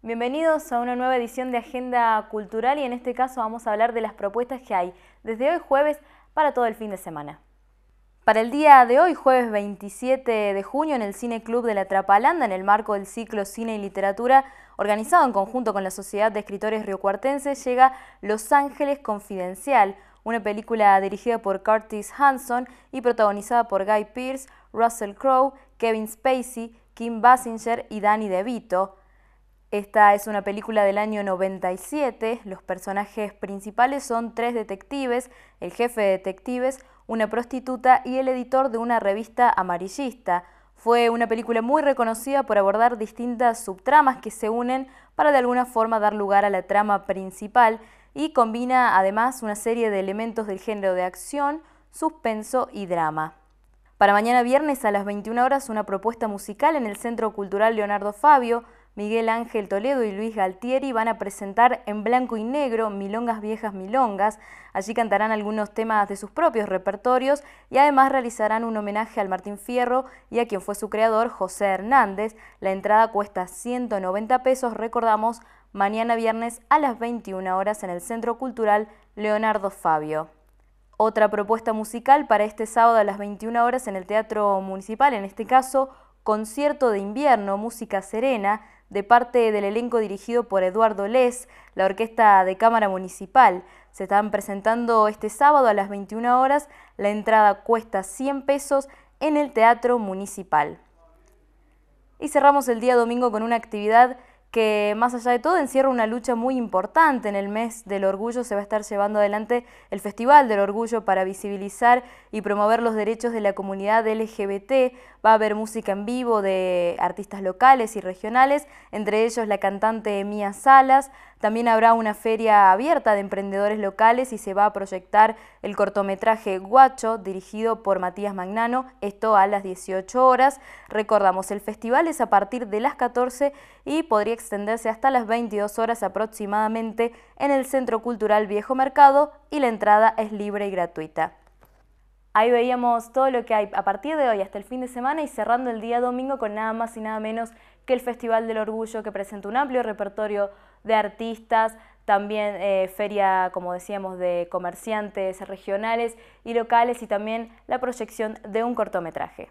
Bienvenidos a una nueva edición de Agenda Cultural y en este caso vamos a hablar de las propuestas que hay desde hoy jueves para todo el fin de semana. Para el día de hoy, jueves 27 de junio, en el Cine Club de la Trapalanda, en el marco del ciclo Cine y Literatura, organizado en conjunto con la Sociedad de Escritores Riocuartenses, llega Los Ángeles Confidencial, una película dirigida por Curtis Hanson y protagonizada por Guy Pearce, Russell Crowe, Kevin Spacey, Kim Basinger y Danny DeVito. Esta es una película del año 97. Los personajes principales son tres detectives, el jefe de detectives, una prostituta y el editor de una revista amarillista. Fue una película muy reconocida por abordar distintas subtramas que se unen para de alguna forma dar lugar a la trama principal y combina además una serie de elementos del género de acción, suspenso y drama. Para mañana viernes a las 21 horas una propuesta musical en el Centro Cultural Leonardo Fabio Miguel Ángel Toledo y Luis Galtieri van a presentar en blanco y negro Milongas Viejas Milongas. Allí cantarán algunos temas de sus propios repertorios y además realizarán un homenaje al Martín Fierro y a quien fue su creador, José Hernández. La entrada cuesta 190 pesos, recordamos, mañana viernes a las 21 horas en el Centro Cultural Leonardo Fabio. Otra propuesta musical para este sábado a las 21 horas en el Teatro Municipal, en este caso, concierto de invierno, música serena, de parte del elenco dirigido por Eduardo Les, la Orquesta de Cámara Municipal. Se están presentando este sábado a las 21 horas. La entrada cuesta 100 pesos en el Teatro Municipal. Y cerramos el día domingo con una actividad que más allá de todo encierra una lucha muy importante. En el mes del orgullo se va a estar llevando adelante el Festival del Orgullo para visibilizar y promover los derechos de la comunidad LGBT. Va a haber música en vivo de artistas locales y regionales, entre ellos la cantante Mía Salas. También habrá una feria abierta de emprendedores locales y se va a proyectar el cortometraje Guacho, dirigido por Matías Magnano, esto a las 18 horas. Recordamos, el festival es a partir de las 14 y podría extenderse hasta las 22 horas aproximadamente en el Centro Cultural Viejo Mercado y la entrada es libre y gratuita. Ahí veíamos todo lo que hay a partir de hoy hasta el fin de semana y cerrando el día domingo con nada más y nada menos que el Festival del Orgullo que presenta un amplio repertorio de artistas, también eh, feria, como decíamos, de comerciantes regionales y locales y también la proyección de un cortometraje.